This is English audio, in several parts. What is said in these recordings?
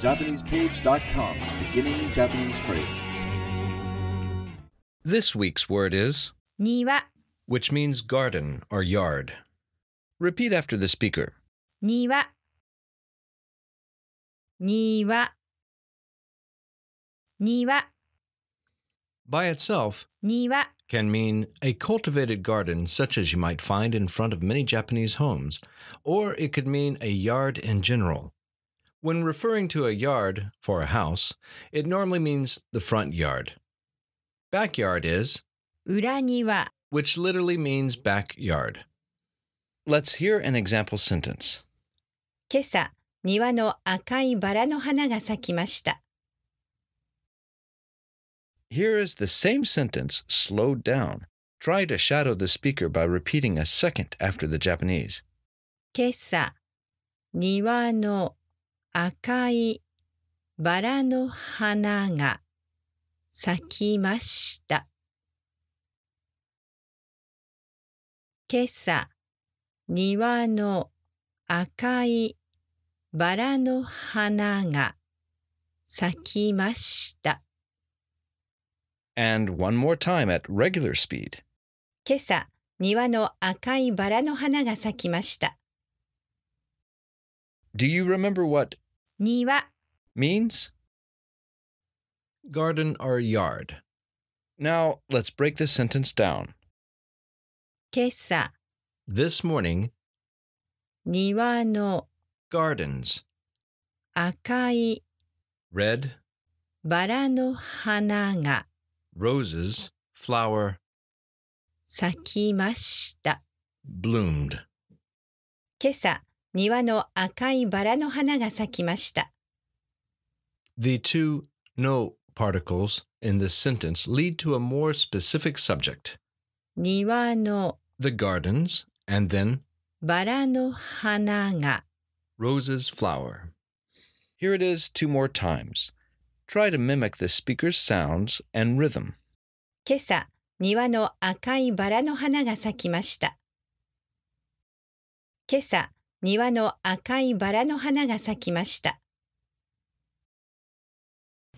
JapanesePage.com's beginning Japanese phrases. This week's word is niwa, which means garden or yard. Repeat after the speaker. Niwa, niwa, niwa. By itself niwa can mean a cultivated garden such as you might find in front of many Japanese homes, or it could mean a yard in general, when referring to a yard for a house, it normally means the front yard. Backyard is 裏庭 which literally means backyard. Let's hear an example sentence. 今朝、庭の赤いバラの花が咲きました。Here is the same sentence slowed down. Try to shadow the speaker by repeating a second after the Japanese. 今朝、庭の赤いバラの花が咲きました。今朝、庭の赤いバラの花が咲きました。And one more time at regular speed. 今朝、庭の赤いバラの花が咲きました。Do you remember what "niwa" means? Garden or yard. Now let's break this sentence down. This morning, no gardens, 赤い red, バラの花が roses, flower, bloomed. 今朝庭の赤いバラの花が咲きました。The two no particles in this sentence lead to a more specific subject. 庭の The gardens and then バラの花が Rose's flower. Here it is two more times. Try to mimic the speaker's sounds and rhythm. 今朝、庭の赤いバラの花が咲きました。今朝、庭の赤いバラの花が咲きました。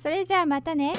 それじゃあまたね。